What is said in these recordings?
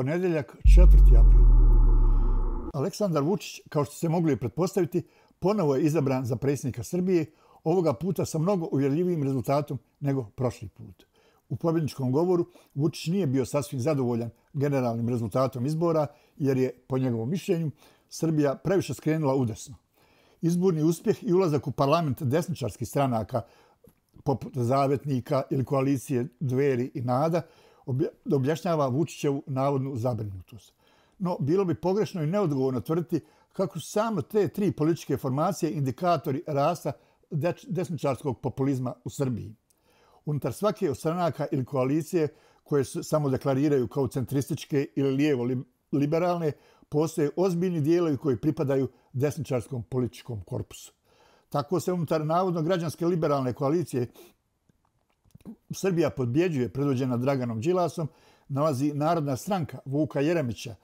ponedeljak 4. april. Aleksandar Vučić, kao što ste mogli pretpostaviti, ponovo je izabran za predsjednika Srbije, ovoga puta sa mnogo uvjerljivijim rezultatom nego prošli put. U pobjedničkom govoru Vučić nije bio sasvim zadovoljan generalnim rezultatom izbora, jer je, po njegovom mišljenju, Srbija previše skrenula udesno. Izborni uspjeh i ulazak u parlament desničarskih stranaka poput Zavetnika ili koalicije Dveri i Nada da objašnjava Vučićevu navodnu zabrinutost. No, bilo bi pogrešno i neodgovorno tvrditi kako su samo te tri političke formacije indikatori rasta desničarskog populizma u Srbiji. Unutar svake od stranaka ili koalicije koje se samo deklariraju kao centrističke ili lijevo liberalne, postoje ozbiljni dijelovi koji pripadaju desničarskom političkom korpusu. Tako se unutar navodno građanske liberalne koalicije Srbija podbjeđuje, predvođena Draganom Đilasom, nalazi Narodna stranka Vuka Jeremića,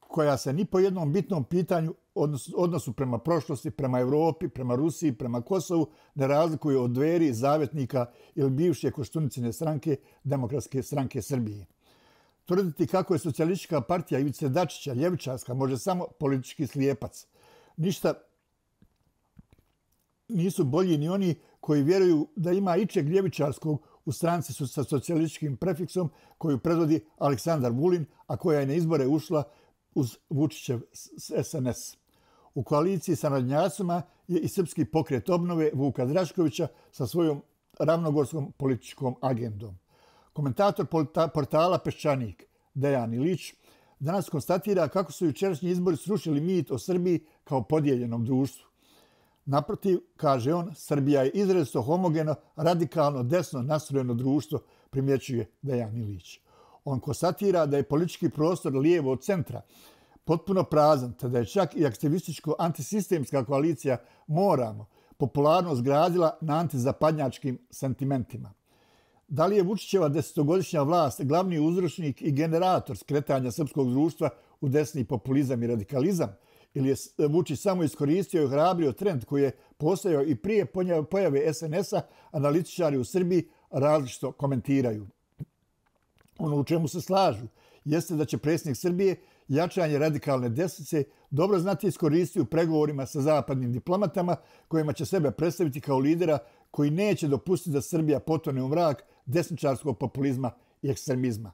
koja se ni po jednom bitnom pitanju odnosu, odnosu prema prošlosti, prema Evropi, prema Rusiji, prema Kosovu, ne razlikuje od dveri zavetnika ili bivše koštunicine stranke Demokratske stranke Srbije. Tvrditi kako je socijalistička partija Ivice Dačića, Ljevičarska, može samo politički slijepac. Ništa nisu bolji ni oni koji vjeruju da ima iček Ljevičarskog u stranci su sa socijalističkim prefiksom koju predvodi Aleksandar Vulin, a koja je na izbore ušla uz Vučićev SNS. U koaliciji sa radnjacima je i srpski pokret obnove Vuka Draškovića sa svojom ravnogorskom političkom agendom. Komentator portala Peščanik, Dejan Ilić, danas konstatira kako su jučerašnji izbori srušili mit o Srbiji kao podijeljenom društvu. Naprotiv, kaže on, Srbija je izrazito homogeno, radikalno, desno nastrojeno društvo, primjećuje Dejan Ilić. On konstatira da je politički prostor lijevo od centra potpuno prazan, te da je čak i aktivističko-antisistemska koalicija Moramo popularno zgradila na antizapadnjačkim sentimentima. Da li je Vučićeva desetogodišnja vlast glavni uzrošnik i generator skretanja srpskog društva u desni populizam i radikalizam, ili je e, Vučić samo iskoristio i hrabrio trend koji je postao i prije pojave SNS-a, analitičari u Srbiji različito komentiraju. Ono u čemu se slažu jeste da će predsjednik Srbije jačanje radikalne desnice dobro znati iskoristiti u pregovorima sa zapadnim diplomatama kojima će sebe predstaviti kao lidera koji neće dopustiti da Srbija potone u mrak desničarskog populizma i ekstremizma.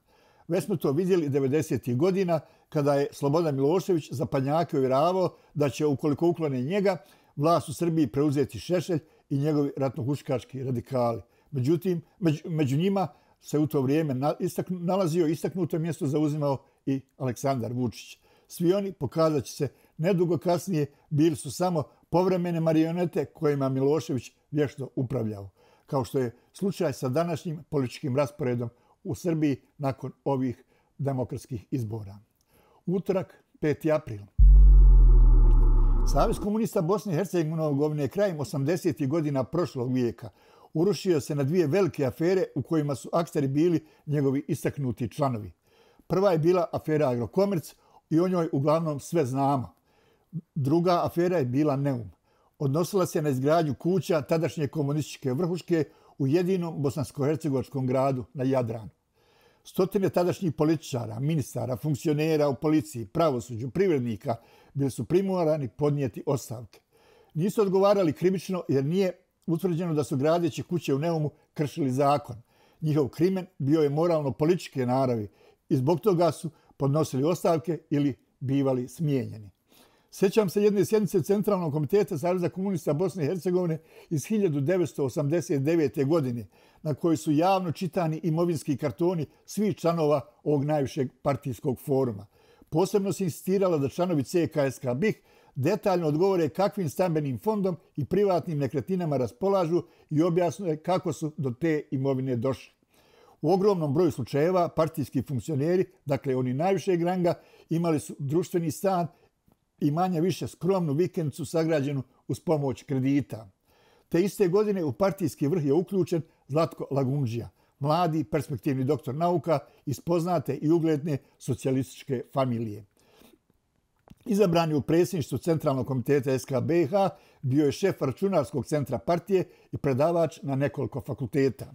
Već smo to vidjeli 90. godina kada je Slobodan Milošević za panjake uvjeravao da će, ukoliko uklone njega, vlast u Srbiji preuzeti Šešelj i njegovi ratno-huškački radikali. Međutim, među, njima se u to vrijeme na, istakn, nalazio istaknuto mjesto zauzimao i Aleksandar Vučić. Svi oni, pokazat će se, nedugo kasnije bili su samo povremene marionete kojima Milošević vješto upravljao, kao što je slučaj sa današnjim političkim rasporedom u Srbiji nakon ovih demokratskih izbora. Utorak, 5. april. Savjez komunista Bosne i Hercegovine krajem 80. godina prošlog vijeka urušio se na dvije velike afere u kojima su akteri bili njegovi istaknuti članovi. Prva je bila afera Agrokomerc i o njoj uglavnom sve znamo. Druga afera je bila Neum. Odnosila se na izgradnju kuća tadašnje komunističke vrhuške u jedinom bosansko-hercegovačkom gradu na Jadranu. Stotine tadašnjih političara, ministara, funkcionera u policiji, pravosuđu, privrednika bili su primorani podnijeti ostavke. Nisu odgovarali krimično jer nije utvrđeno da su gradeći kuće u Neumu kršili zakon. Njihov krimen bio je moralno-političke naravi i zbog toga su podnosili ostavke ili bivali smijenjeni. Sjećam se jedne sjednice Centralnog komiteta Saveza komunista Bosne i Hercegovine iz 1989. godine, na kojoj su javno čitani imovinski kartoni svih članova ovog najvišeg partijskog foruma. Posebno se insistirala da članovi CKSK BIH detaljno odgovore kakvim stambenim fondom i privatnim nekretinama raspolažu i objasnuje kako su do te imovine došli. U ogromnom broju slučajeva partijski funkcioneri, dakle oni najvišeg ranga, imali su društveni stan – i manje više skromnu vikendicu sagrađenu uz pomoć kredita. Te iste godine u partijski vrh je uključen Zlatko Lagumđija, mladi perspektivni doktor nauka iz poznate i ugledne socijalističke familije. Izabran je u predsjedništvu Centralnog komiteta SKBH, bio je šef računarskog centra partije i predavač na nekoliko fakulteta.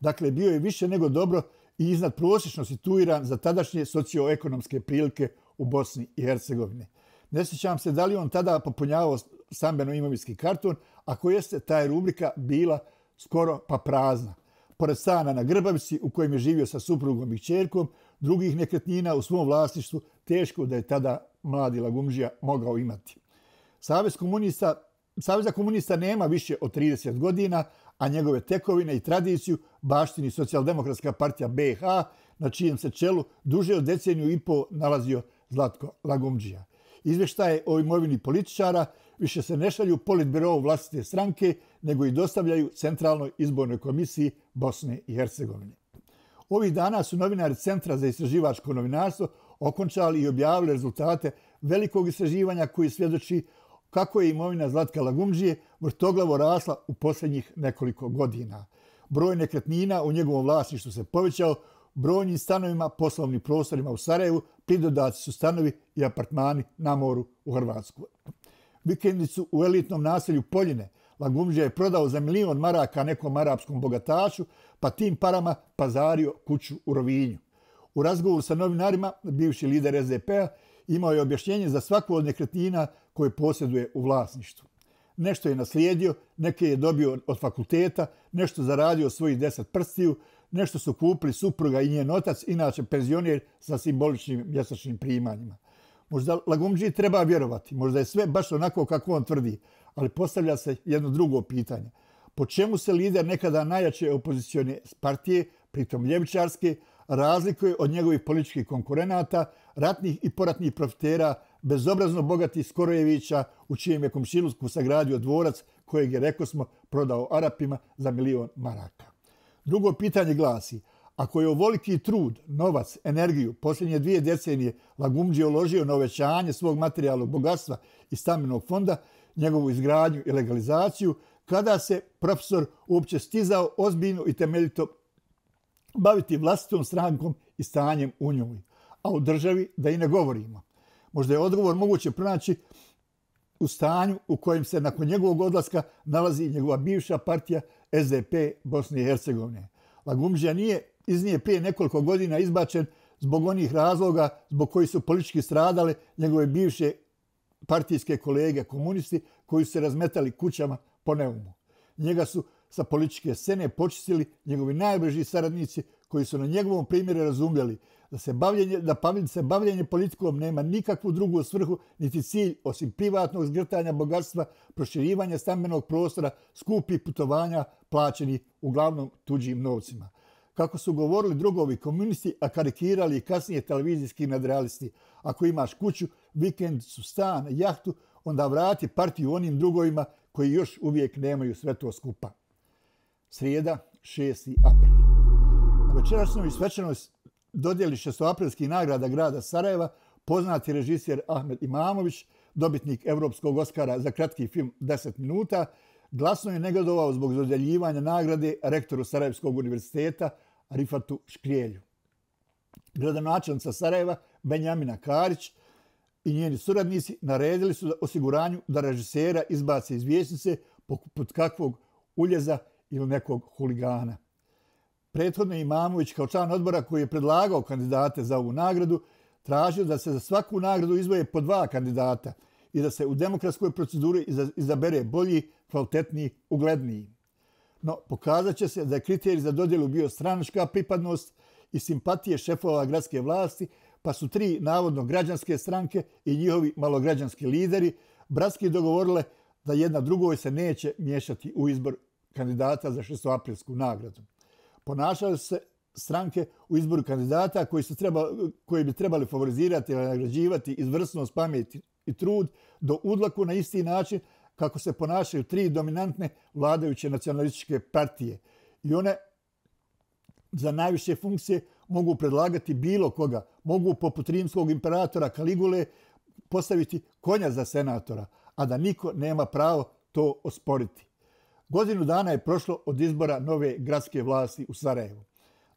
Dakle, bio je više nego dobro i iznad prosječno situiran za tadašnje socioekonomske prilike u Bosni i Hercegovini. Ne sjećam se da li on tada popunjavao stambeno imovinski karton, ako jeste, ta je rubrika bila skoro pa prazna. Pored stana na Grbavici, u kojem je živio sa suprugom i čerkom, drugih nekretnina u svom vlasništvu teško da je tada mladi Lagumžija mogao imati. Savez komunista, Saveza komunista nema više od 30 godina, a njegove tekovine i tradiciju baštini socijaldemokratska partija BH, na čijem se čelu duže od deceniju i po nalazio Zlatko Lagumđija izveštaje o imovini političara više se ne šalju politbirovu vlastite stranke, nego i dostavljaju Centralnoj izbornoj komisiji Bosne i Hercegovine. Ovih dana su novinari Centra za istraživačko novinarstvo okončali i objavili rezultate velikog istraživanja koji svjedoči kako je imovina Zlatka Lagumđije vrtoglavo rasla u posljednjih nekoliko godina. Broj nekretnina u njegovom vlasništvu se povećao, brojnim stanovima, poslovnim prostorima u Sarajevu pridodati su stanovi i apartmani na moru u Hrvatsku. Vikendicu u elitnom naselju Poljine Lagumđe je prodao za milion maraka nekom arapskom bogatašu, pa tim parama pazario kuću u Rovinju. U razgovoru sa novinarima, bivši lider SDP-a, imao je objašnjenje za svaku od nekretnina koje posjeduje u vlasništvu. Nešto je naslijedio, neke je dobio od fakulteta, nešto zaradio svojih deset prstiju, nešto su kupili supruga i njen otac, inače penzionir sa simboličnim mjesečnim primanjima. Možda Lagomđi treba vjerovati, možda je sve baš onako kako on tvrdi, ali postavlja se jedno drugo pitanje. Po čemu se lider nekada najjače opozicijone partije, pritom ljevičarske, razlikuje od njegovih političkih konkurenata, ratnih i poratnih profitera, bezobrazno bogatih Skorojevića, u čijem je komšilusku sagradio dvorac kojeg je, rekao smo, prodao Arapima za milion maraka. Drugo pitanje glasi, ako je ovoliki trud, novac, energiju posljednje dvije decenije Lagumđi uložio na uvećanje svog materijalnog bogatstva i stamenog fonda, njegovu izgradnju i legalizaciju, kada se profesor uopće stizao ozbiljno i temeljito baviti vlastitom strankom i stanjem u njoj, a u državi da i ne govorimo. Možda je odgovor moguće pronaći u stanju u kojem se nakon njegovog odlaska nalazi njegova bivša partija SDP Bosne i Hercegovine. Lagumđija nije iz nje prije nekoliko godina izbačen zbog onih razloga zbog koji su politički stradale njegove bivše partijske kolege komunisti koji su se razmetali kućama po neumu. Njega su sa političke scene počistili njegovi najbliži saradnici koji su na njegovom primjeru razumljali da se bavljenje, da pavljenje, se bavljenje politikom nema nikakvu drugu svrhu, niti cilj osim privatnog zgrtanja bogatstva, proširivanja stambenog prostora, skupi putovanja plaćeni uglavnom tuđim novcima. Kako su govorili drugovi komunisti, a karikirali i kasnije televizijski nadrealisti, ako imaš kuću, vikend su stan, jahtu, onda vrati partiju onim drugovima koji još uvijek nemaju sve to skupa. Srijeda, 6. april. Na večerašnjoj svečanosti dodjeli šestoaprilski nagrada grada Sarajeva poznati režisir Ahmed Imamović, dobitnik Evropskog Oskara za kratki film 10 minuta, glasno je negodovao zbog dodjeljivanja nagrade rektoru Sarajevskog univerziteta Rifatu Škrijelju. Gradonačelnica Sarajeva Benjamina Karić i njeni suradnici naredili su osiguranju da režisera izbace iz vijesnice poput kakvog uljeza ili nekog huligana prethodno Imamović kao član odbora koji je predlagao kandidate za ovu nagradu, tražio da se za svaku nagradu izvoje po dva kandidata i da se u demokratskoj proceduri izabere bolji, kvalitetniji, ugledniji. No, pokazat će se da je kriterij za dodjelu bio stranička pripadnost i simpatije šefova gradske vlasti, pa su tri, navodno, građanske stranke i njihovi malograđanski lideri bratski dogovorile da jedna drugoj se neće miješati u izbor kandidata za 6. aprilsku nagradu ponašale se stranke u izboru kandidata koji, su treba, koji bi trebali favorizirati ili nagrađivati izvrsnost, pamet i trud do udlaku na isti način kako se ponašaju tri dominantne vladajuće nacionalističke partije. I one za najviše funkcije mogu predlagati bilo koga. Mogu poput rimskog imperatora Kaligule postaviti konja za senatora, a da niko nema pravo to osporiti. Godinu dana je prošlo od izbora nove gradske vlasti u Sarajevu.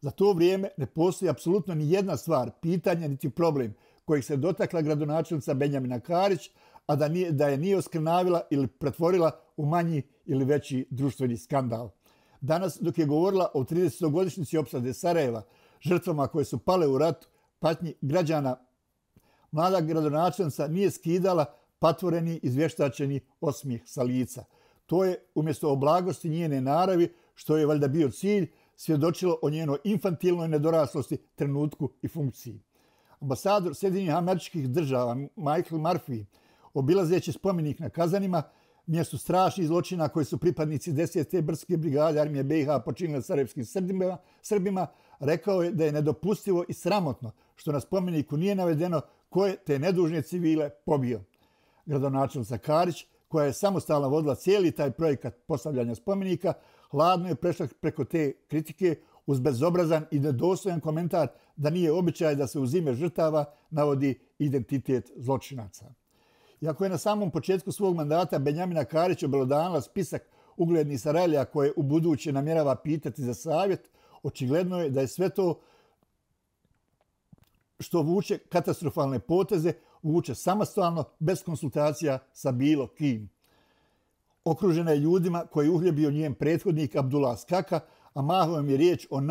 Za to vrijeme ne postoji apsolutno ni jedna stvar, pitanje niti problem kojih se dotakla gradonačelnica Benjamina Karić, a da, nije, da je nije oskrnavila ili pretvorila u manji ili veći društveni skandal. Danas, dok je govorila o 30-godišnici opsade Sarajeva, žrtvama koje su pale u ratu, patnji građana, mlada gradonačelnica nije skidala patvoreni izvještačeni osmih sa lica – to je umjesto o blagosti njene naravi, što je valjda bio cilj, svjedočilo o njenoj infantilnoj nedoraslosti, trenutku i funkciji. Ambasador Sjedinjenih američkih država Michael Murphy, obilazeći spomenik na kazanima, mjestu strašnih zločina koje su pripadnici 10. brske brigade armije BiH počinili sa srbima, srbima, rekao je da je nedopustivo i sramotno što na spomeniku nije navedeno koje te nedužne civile pobio. Gradonačelca Zakarić koja je samostalno vodila cijeli taj projekat postavljanja spomenika, hladno je prešla preko te kritike uz bezobrazan i nedostojan komentar da nije običaj da se u zime žrtava navodi identitet zločinaca. Iako je na samom početku svog mandata Benjamina Karić obelodanila spisak uglednih Sarajlija koje u buduće namjerava pitati za savjet, očigledno je da je sve to što vuče katastrofalne poteze vuče samostalno, bez konsultacija sa bilo kim. Okružena je ljudima koji je uhljebio njen prethodnik Abdullah Skaka, a mahovem je riječ o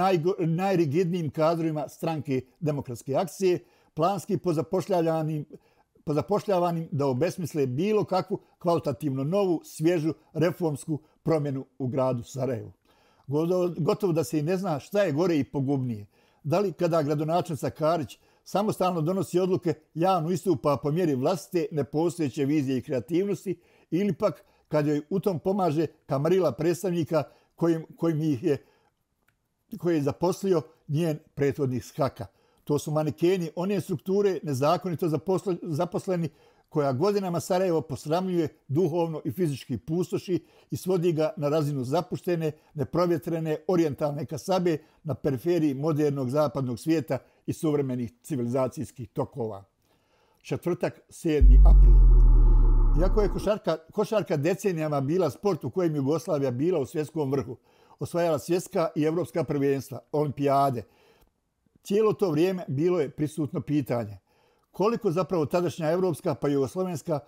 najrigidnijim kadrovima stranke demokratske akcije, planski pozapošljavanim, pozapošljavanim da obesmisle bilo kakvu kvalitativno novu, svježu, reformsku promjenu u gradu Sarajevu. Gotovo da se i ne zna šta je gore i pogubnije. Da li kada gradonačnica Karić samostalno donosi odluke javno istupa po mjeri vlastite nepostojeće vizije i kreativnosti ili pak kad joj u tom pomaže kamarila predstavnika kojim, kojim je, koji je zaposlio njen prethodnih skaka. To su manekeni, one strukture nezakonito zaposleni, koja godinama Sarajevo posramljuje duhovno i fizički pustoši i svodi ga na razinu zapuštene, neprovjetrene, orijentalne kasabe na periferiji modernog zapadnog svijeta i suvremenih civilizacijskih tokova. Četvrtak, 7. april. Iako je košarka, košarka decenijama bila sport u kojem Jugoslavia bila u svjetskom vrhu, osvajala svjetska i evropska prvenstva, olimpijade, cijelo to vrijeme bilo je prisutno pitanje – koliko zapravo tadašnja evropska pa jugoslovenska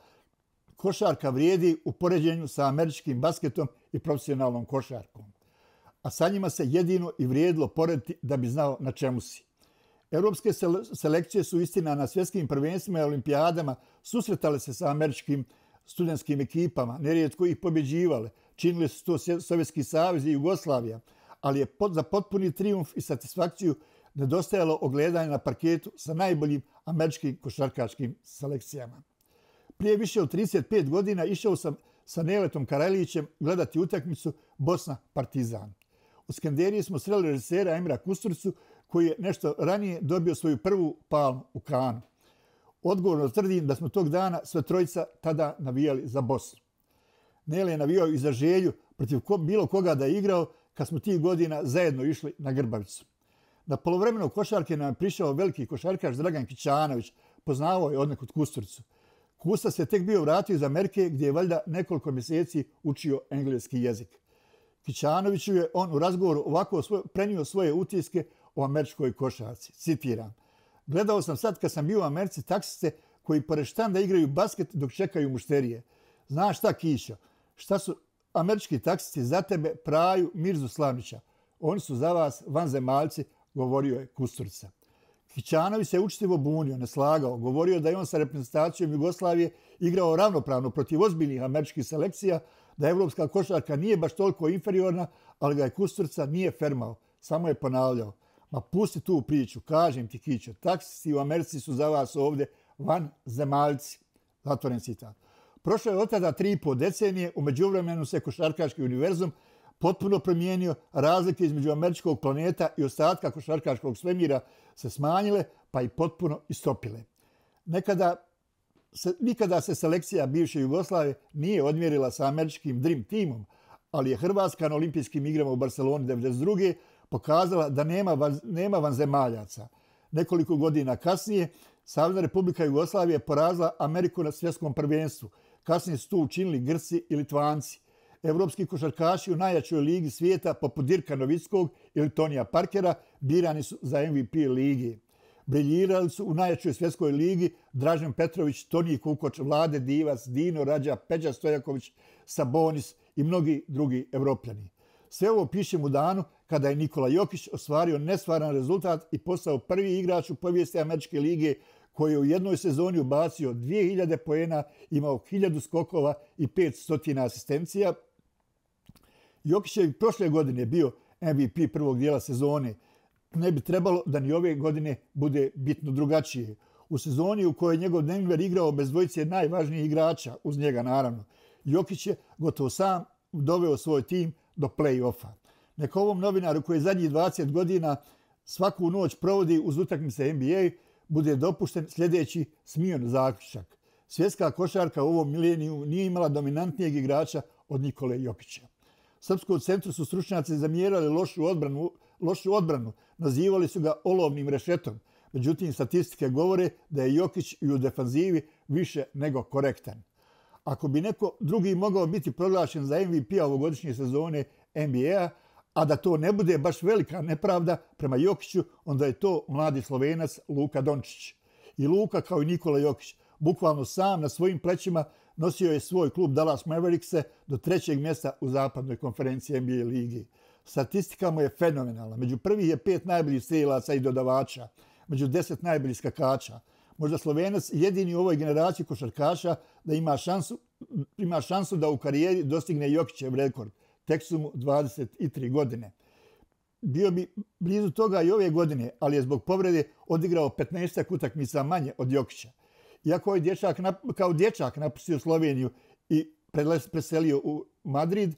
košarka vrijedi u poređenju sa američkim basketom i profesionalnom košarkom. A sa njima se jedino i vrijedilo porediti da bi znao na čemu si. Evropske selekcije su istina na svjetskim prvenstvima i olimpijadama susretale se sa američkim studentskim ekipama, nerijetko ih pobjeđivale, činili su to Sovjetski savez i Jugoslavija, ali je za potpuni triumf i satisfakciju nedostajalo ogledanje na parketu sa najboljim američkim košarkaškim selekcijama. Prije više od 35 godina išao sam sa Neletom Karelićem gledati utakmicu Bosna Partizan. U Skenderiji smo sreli režisera Emira Kusturicu, koji je nešto ranije dobio svoju prvu palmu u Kanu. Odgovorno tvrdim da smo tog dana sve trojica tada navijali za Bosnu. Nele je navijao i za želju protiv ko, bilo koga da je igrao kad smo tih godina zajedno išli na Grbavicu. Na polovremenu košarke nam prišao veliki košarkaš Dragan Kićanović, poznavao je odnekud Kusturcu. Kusta se tek bio vratio iz Amerike gdje je valjda nekoliko mjeseci učio engleski jezik. Kićanoviću je on u razgovoru ovako svoje, prenio svoje utiske o američkoj košarci. Citiram. Gledao sam sad kad sam bio u Americi taksiste koji pored štanda igraju basket dok čekaju mušterije. Znaš šta, Kišo? Šta su američki taksisti za tebe praju Mirzu Slavnića? Oni su za vas vanzemaljci, govorio je Kusturica. Kićanovi se učitivo bunio, ne slagao, govorio da je on sa reprezentacijom Jugoslavije igrao ravnopravno protiv ozbiljnih američkih selekcija, da evropska košarka nije baš toliko inferiorna, ali da je Kusturica nije fermao, samo je ponavljao. Ma pusti tu priču, kažem ti Kićo, taksisti u Americi su za vas ovdje van zemaljci. Zatvoren citat. Prošlo je od tada tri i po decenije, umeđu vremenu se košarkaški univerzum potpuno promijenio, razlike između američkog planeta i ostatka košarkaškog svemira se smanjile, pa i potpuno istopile. Nekada se, nikada se selekcija bivše Jugoslave nije odmjerila sa američkim Dream Teamom, ali je Hrvatska na olimpijskim igrama u Barceloni 1992. pokazala da nema, van, nema vanzemaljaca. Nekoliko godina kasnije, Savjena Republika Jugoslavije porazila Ameriku na svjetskom prvenstvu. Kasnije su to učinili Grci i Litvanci evropski košarkaši u najjačoj ligi svijeta poput Dirka Novickog ili Tonija Parkera birani su za MVP ligi. Briljirali su u najjačoj svjetskoj ligi Dražen Petrović, Toniji Kukoč, Vlade Divas, Dino Rađa, Peđa Stojaković, Sabonis i mnogi drugi evropljani. Sve ovo pišem u danu kada je Nikola Jokić osvario nesvaran rezultat i postao prvi igrač u povijesti Američke lige koji je u jednoj sezoni ubacio 2000 poena, imao 1000 skokova i 500 asistencija, Jokić je prošle godine bio MVP prvog dijela sezone. Ne bi trebalo da ni ove godine bude bitno drugačije. U sezoni u kojoj je njegov Denver igrao bez dvojice najvažnijih igrača, uz njega naravno, Jokić je gotovo sam doveo svoj tim do play-offa. Neko ovom novinaru koji je zadnjih 20 godina svaku noć provodi uz utakmice NBA, bude dopušten sljedeći smijen zaključak. Svjetska košarka u ovom mileniju nije imala dominantnijeg igrača od Nikole Jokića. Srpskom centru su stručnjaci zamjerali lošu odbranu, lošu odbranu, nazivali su ga olovnim rešetom. Međutim, statistike govore da je Jokić i u defanzivi više nego korektan. Ako bi neko drugi mogao biti proglašen za MVP ovogodišnje sezone NBA-a, a da to ne bude baš velika nepravda prema Jokiću, onda je to mladi slovenac Luka Dončić. I Luka kao i Nikola Jokić, bukvalno sam na svojim plećima, nosio je svoj klub Dallas mavericks do trećeg mjesta u zapadnoj konferenciji NBA ligi. Statistika mu je fenomenalna. Među prvih je pet najboljih strelaca i dodavača, među deset najboljih skakača. Možda Slovenac jedini u ovoj generaciji košarkaša da ima šansu, ima šansu da u karijeri dostigne Jokićev rekord. Tek su mu 23 godine. Bio bi blizu toga i ove godine, ali je zbog povrede odigrao 15 utakmica manje od Jokića iako je dječak, kao dječak napustio Sloveniju i preselio u Madrid,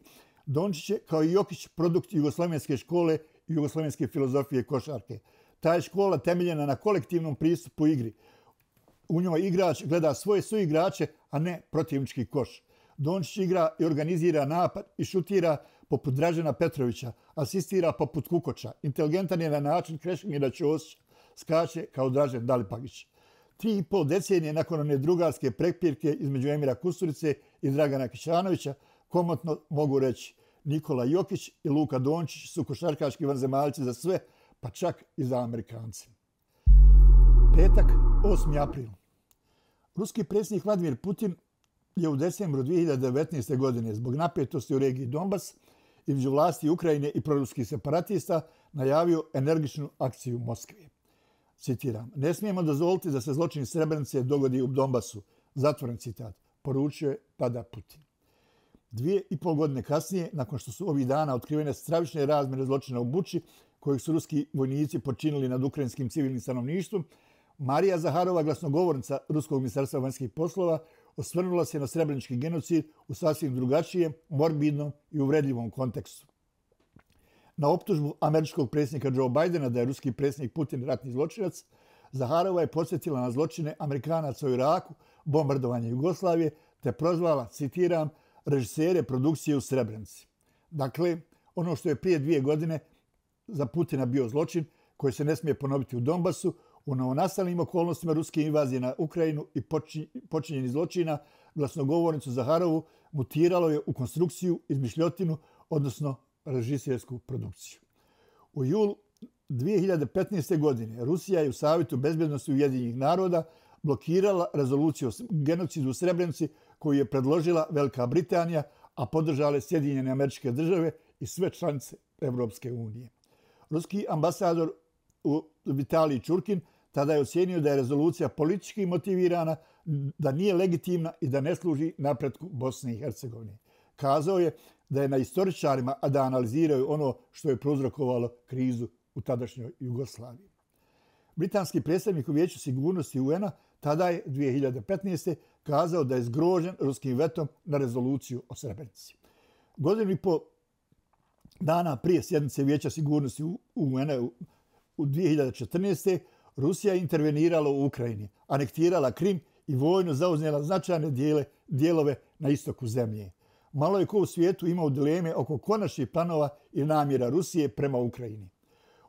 Dončić je kao i Jokić produkt jugoslovenske škole i jugoslovenske filozofije košarke. Ta je škola temeljena na kolektivnom pristupu igri. U njoj igrač gleda svoje igrače, a ne protivnički koš. Dončić igra i organizira napad i šutira poput Dražena Petrovića, asistira poput Kukoća. Inteligentan je na način Krešimira Ćosića, skače kao Dražen Dalipagić tri i pol decenije nakon one drugarske prepirke između Emira Kusurice i Dragana Kićanovića, komotno mogu reći Nikola Jokić i Luka Dončić su košarkaški vanzemaljci za sve, pa čak i za Amerikanci. Petak, 8. april. Ruski predsjednik Vladimir Putin je u decembru 2019. godine zbog napetosti u regiji Donbas i među vlasti Ukrajine i proruskih separatista najavio energičnu akciju Moskve citiram, ne smijemo dozvoliti da se zločin Srebrenice dogodi u Donbasu, zatvoren citat, poručuje pada Putin. Dvije i pol godine kasnije, nakon što su ovih dana otkrivene stravične razmjere zločina u Buči, kojeg su ruski vojnici počinili nad ukrajinskim civilnim stanovništvom, Marija Zaharova, glasnogovornica Ruskog ministarstva vanjskih poslova, osvrnula se na srebrenički genocid u sasvim drugačijem, morbidnom i uvredljivom kontekstu. Na optužbu američkog predsjednika Joe Bidena da je ruski predsjednik Putin ratni zločinac, Zaharova je podsjetila na zločine Amerikanaca u Iraku, bombardovanje Jugoslavije, te prozvala, citiram, režisere produkcije u Srebrenici. Dakle, ono što je prije dvije godine za Putina bio zločin, koji se ne smije ponoviti u Donbasu, u novonastalnim okolnostima ruske invazije na Ukrajinu i počinjeni zločina, glasnogovornicu Zaharovu mutiralo je u konstrukciju, izmišljotinu, odnosno režisersku produkciju. U jul 2015. godine Rusija je u Savjetu bezbjednosti Ujedinjenih naroda blokirala rezoluciju o genocidu u Srebrenici koju je predložila Velika Britanija, a podržale Sjedinjene američke države i sve članice Evropske unije. Ruski ambasador u Vitaliji Čurkin tada je ocjenio da je rezolucija politički motivirana, da nije legitimna i da ne služi napretku Bosne i Hercegovine. Kazao je da je na istoričarima a da analiziraju ono što je prouzrokovalo krizu u tadašnjoj Jugoslaviji. Britanski predstavnik u Vijeću sigurnosti UN-a tada je 2015. kazao da je zgrožen ruskim vetom na rezoluciju o Srebrenici. Godinu i po dana prije sjednice Vijeća sigurnosti UN-a u 2014. Rusija je intervenirala u Ukrajini, anektirala Krim i vojno zauznjela značajne dijelove na istoku zemlje malo je ko u svijetu imao dileme oko konačnih planova i namjera Rusije prema Ukrajini.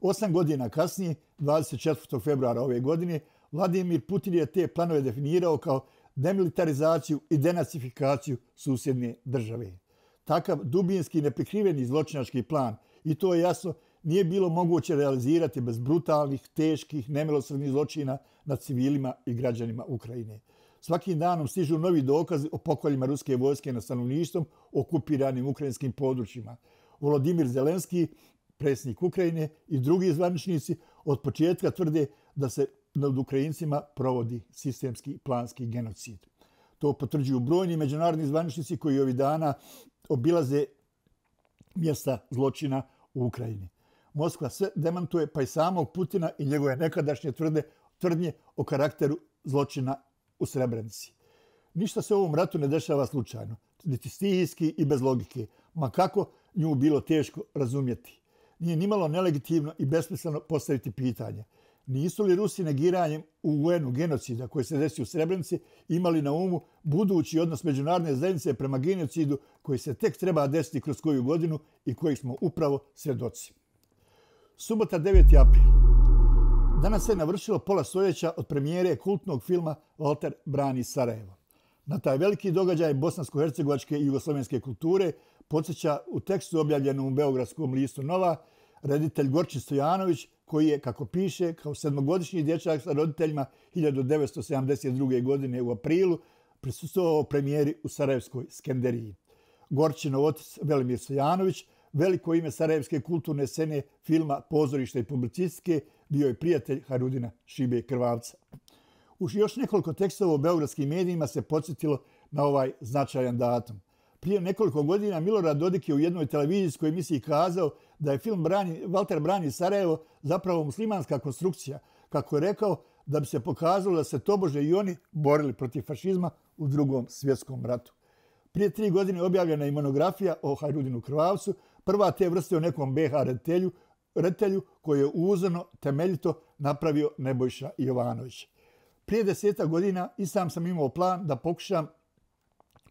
Osam godina kasnije, 24. februara ove godine, Vladimir Putin je te planove definirao kao demilitarizaciju i denacifikaciju susjedne države. Takav dubinski neprikriveni zločinački plan, i to je jasno, nije bilo moguće realizirati bez brutalnih, teških, nemilosrednih zločina nad civilima i građanima Ukrajine svakim danom stižu novi dokazi o pokoljima ruske vojske na stanovništvom okupiranim ukrajinskim područjima. Volodimir Zelenski, predsjednik Ukrajine i drugi zvaničnici od početka tvrde da se nad Ukrajincima provodi sistemski planski genocid. To potvrđuju brojni međunarodni zvaničnici koji ovih dana obilaze mjesta zločina u Ukrajini. Moskva sve demantuje pa i samog Putina i njegove nekadašnje tvrde, tvrdnje o karakteru zločina u Srebrenici. Ništa se u ovom ratu ne dešava slučajno, niti stihijski i bez logike, ma kako nju bilo teško razumjeti. Nije nimalo nelegitimno i besmisleno postaviti pitanje. Nisu li Rusi negiranjem u UN-u genocida koji se desi u Srebrenici imali na umu budući odnos međunarne zajednice prema genocidu koji se tek treba desiti kroz koju godinu i kojih smo upravo svjedoci? Subota 9. aprila. Danas se navršilo pola stoljeća od premijere kultnog filma Walter Brani Sarajevo. Na taj veliki događaj bosansko-hercegovačke i jugoslovenske kulture podsjeća u tekstu objavljenom u Beogradskom listu Nova reditelj Gorči Stojanović, koji je, kako piše, kao sedmogodišnji dječak sa roditeljima 1972. godine u aprilu, prisustovao premijeri u Sarajevskoj Skenderiji. Gorčino otic Velimir Stojanović – veliko ime sarajevske kulturne scene, filma, pozorišta i publicistike, bio je prijatelj Harudina Šibe Krvavca. Už još nekoliko tekstova u beogradskim medijima se podsjetilo na ovaj značajan datum. Prije nekoliko godina Milorad Dodik je u jednoj televizijskoj emisiji kazao da je film Brani, Walter Brani Sarajevo zapravo muslimanska konstrukcija, kako je rekao, da bi se pokazalo da se tobože i oni borili protiv fašizma u drugom svjetskom ratu. Prije tri godine objavljena je monografija o Hajrudinu Krvavcu, prva te vrste u nekom BH reditelju, reditelju koji je uzano temeljito napravio Nebojša Jovanović. Prije deseta godina i sam sam imao plan da pokušam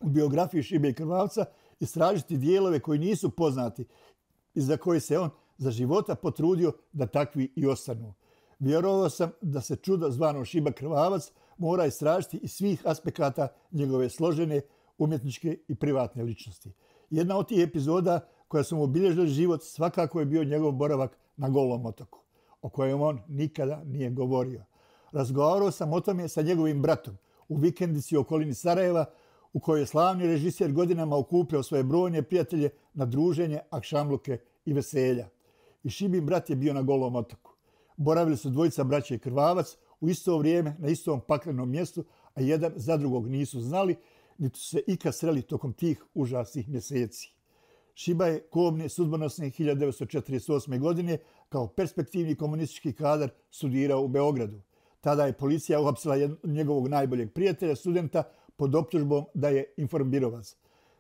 u biografiji Šibe i Krvavca istražiti dijelove koji nisu poznati i za koje se on za života potrudio da takvi i ostanu. Vjerovao sam da se čuda zvano Šiba Krvavac mora istražiti iz svih aspekata njegove složene umjetničke i privatne ličnosti. Jedna od tih epizoda je koja su mu obilježila život svakako je bio njegov boravak na Golom otoku, o kojem on nikada nije govorio. Razgovarao sam o tome sa njegovim bratom u vikendici u okolini Sarajeva, u kojoj je slavni režisir godinama okupljao svoje brojne prijatelje na druženje Akšamluke i Veselja. I Šibin brat je bio na Golom otoku. Boravili su dvojica braća i krvavac u isto vrijeme na istom paklenom mjestu, a jedan za drugog nisu znali, niti su se ikad sreli tokom tih užasnih mjeseci. Šiba je kobne sudbonosne 1948. godine kao perspektivni komunistički kadar studirao u Beogradu. Tada je policija uhapsila njegovog najboljeg prijatelja, studenta, pod optužbom da je informbirovac.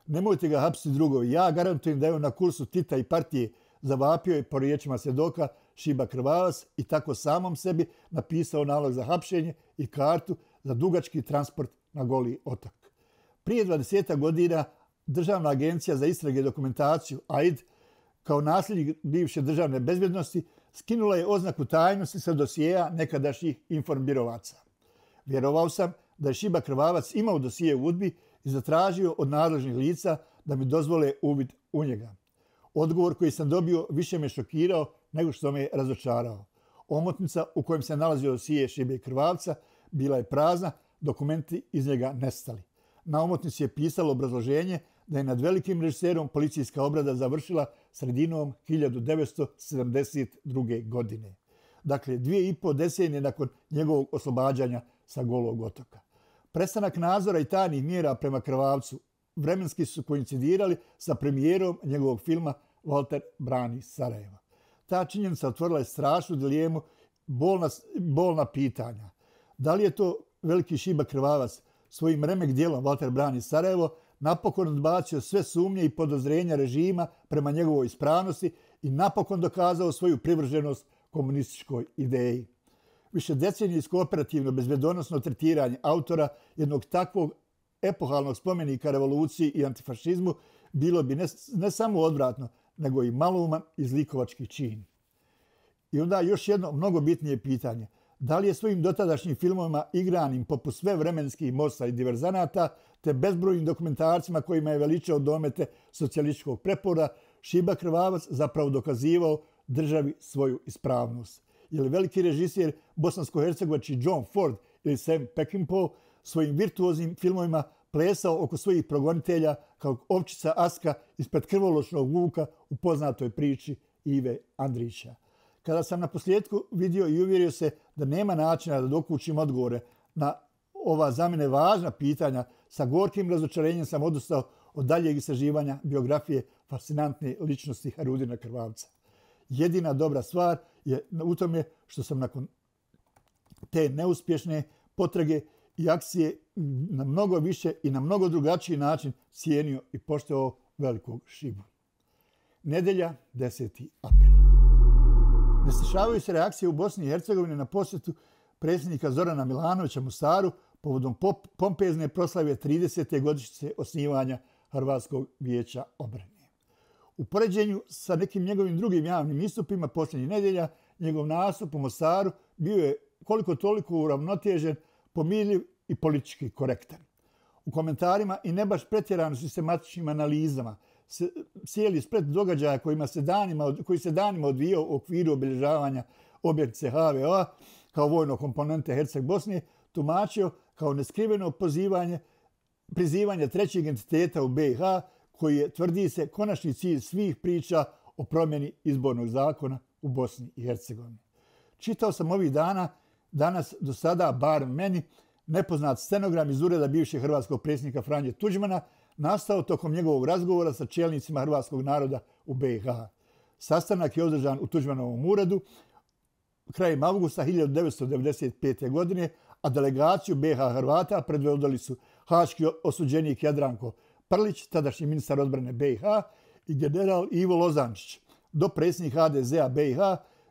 Nemojte ga hapsiti drugo, ja garantujem da je on na kursu Tita i partije zavapio je po riječima svjedoka Šiba Krvavas i tako samom sebi napisao nalog za hapšenje i kartu za dugački transport na Goli otak. Prije 20 godina Državna agencija za istrage i dokumentaciju, AID, kao nasljednik bivše državne bezbjednosti, skinula je oznaku tajnosti sa dosijeja nekadašnjih informbirovaca. Vjerovao sam da je Šiba Krvavac imao dosije u udbi i zatražio od nadležnih lica da mi dozvole uvid u njega. Odgovor koji sam dobio više me šokirao nego što me je razočarao. Omotnica u kojem se nalazio dosije Šibe Krvavca bila je prazna, dokumenti iz njega nestali. Na omotnici je pisalo obrazloženje da je nad velikim režiserom policijska obrada završila sredinom 1972. godine. Dakle, dvije i po desenje nakon njegovog oslobađanja sa Golog otoka. Prestanak nazora i tajnih mjera prema krvavcu vremenski su koincidirali sa premijerom njegovog filma Walter Brani Sarajeva. Ta činjenica otvorila je strašnu dilijemu bolna, bolna pitanja. Da li je to veliki šiba krvavac svojim remek dijelom Walter Brani Sarajevo – napokon odbacio sve sumnje i podozrenja režima prema njegovoj ispravnosti i napokon dokazao svoju privrženost komunističkoj ideji. Više decenijsko operativno bezbedonosno tretiranje autora jednog takvog epohalnog spomenika revoluciji i antifašizmu bilo bi ne, ne samo odvratno, nego i maluman izlikovački čin. I onda još jedno mnogo bitnije pitanje – Da li je svojim dotadašnjim filmovima igranim poput sve vremenskih mosta i diverzanata, te bezbrojnim dokumentarcima kojima je veličao domete socijalističkog prepora, Šiba Krvavac zapravo dokazivao državi svoju ispravnost. Je li veliki režisir bosansko-hercegovači John Ford ili Sam Peckinpah svojim virtuoznim filmovima plesao oko svojih progonitelja kao ovčica Aska ispred krvoločnog vuka u poznatoj priči Ive Andrića kada sam na posljedku vidio i uvjerio se da nema načina da dokućim odgovore na ova za mene važna pitanja, sa gorkim razočarenjem sam odustao od daljeg istraživanja biografije fascinantne ličnosti Harudina Krvavca. Jedina dobra stvar je u tome što sam nakon te neuspješne potrage i akcije na mnogo više i na mnogo drugačiji način cijenio i poštovao velikog šibu. Nedelja, 10. april. Ne stišavaju se reakcije u Bosni i Hercegovini na posjetu predsjednika Zorana Milanovića Mostaru povodom pop pompezne proslave 30. godišnjice osnivanja Hrvatskog vijeća obrane. U poređenju sa nekim njegovim drugim javnim istupima posljednjih nedelja, njegov nastup u Mostaru bio je koliko toliko uravnotežen, pomiljiv i politički korektan. U komentarima i ne baš pretjerano sistematičnim analizama, cijeli splet događaja kojima se danima, koji se danima odvijao u okviru obilježavanja objekce HVO-a kao vojno komponente Herceg Bosne, tumačio kao neskriveno pozivanje, prizivanje trećeg entiteta u BiH, koji je, tvrdi se, konačni cilj svih priča o promjeni izbornog zakona u Bosni i Hercegovini. Čitao sam ovih dana, danas do sada, bar meni, nepoznat stenogram iz ureda bivšeg hrvatskog predsjednika Franje Tuđmana, nastao tokom njegovog razgovora sa čelnicima hrvatskog naroda u BiH. Sastanak je održan u Tuđmanovom uredu krajem augusta 1995. godine, a delegaciju BiH Hrvata predvodili su haški osuđenik Jadranko Prlić, tadašnji ministar odbrane BiH, i general Ivo Lozančić, do predsjednik HDZ-a BiH,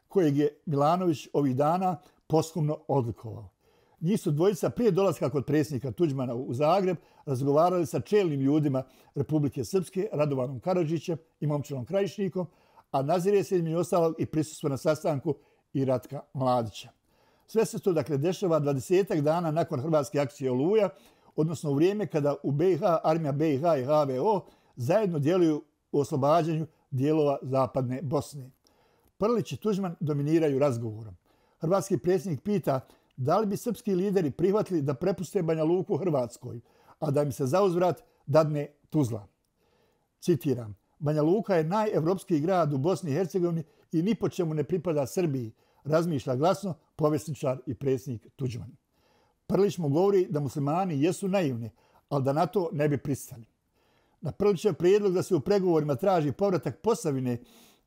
kojeg je Milanović ovih dana poskumno odlikovao njih su dvojica prije dolaska kod predsjednika Tuđmana u Zagreb razgovarali sa čelnim ljudima Republike Srpske, Radovanom Karadžićem i Momčanom Krajišnikom, a nazire se i ostalog i prisustvo na sastanku i Ratka Mladića. Sve se to dakle dešava 20. dana nakon hrvatske akcije Oluja, odnosno u vrijeme kada u BiH, armija BiH i HVO zajedno djeluju u oslobađanju dijelova zapadne Bosne. Prlić i Tuđman dominiraju razgovorom. Hrvatski predsjednik pita da li bi srpski lideri prihvatili da prepuste Banja Luku Hrvatskoj, a da im se za uzvrat dadne Tuzla. Citiram, Banja Luka je najevropski grad u Bosni i Hercegovini i ni po čemu ne pripada Srbiji, razmišlja glasno povesničar i predsjednik Tuđman. Prlić mu govori da muslimani jesu naivni, ali da na to ne bi pristali. Na Prlićev prijedlog da se u pregovorima traži povratak Posavine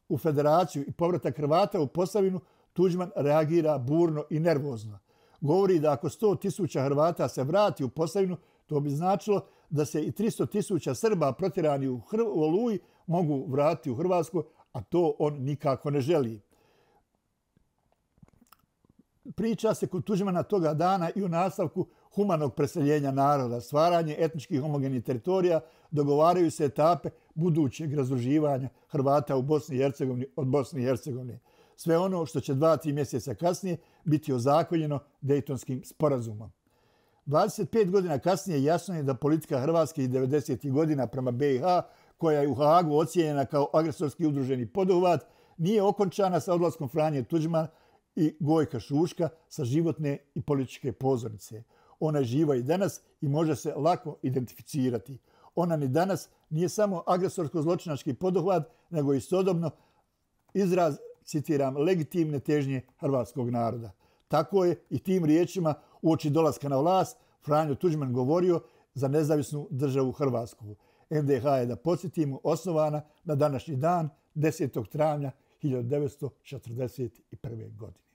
u federaciju i povratak Hrvata u Posavinu, Tuđman reagira burno i nervozno govori da ako 100.000 Hrvata se vrati u Posavinu, to bi značilo da se i 300.000 Srba protirani u, Hr u Oluji mogu vratiti u Hrvatsku, a to on nikako ne želi. Priča se kod tuđmana toga dana i u nastavku humanog preseljenja naroda, stvaranje etničkih homogenih teritorija, dogovaraju se etape budućeg razruživanja Hrvata u Bosni i Hercegovini od Bosne i Hercegovine. Sve ono što će dva, tri mjeseca kasnije biti ozakonjeno Dejtonskim sporazumom. 25 godina kasnije jasno je da politika Hrvatske i 90. godina prema BiH, koja je u Hagu ocijenjena kao agresorski udruženi poduhvat, nije okončana sa odlaskom Franje Tuđman i Gojka Šuška sa životne i političke pozornice. Ona je živa i danas i može se lako identificirati. Ona ni danas nije samo agresorsko-zločinački poduhvat, nego istodobno izraz citiram, legitimne težnje hrvatskog naroda. Tako je i tim riječima u oči dolaska na vlast Franjo Tuđman govorio za nezavisnu državu Hrvatsku. NDH je, da podsjetimo, osnovana na današnji dan 10. travnja 1941. godine.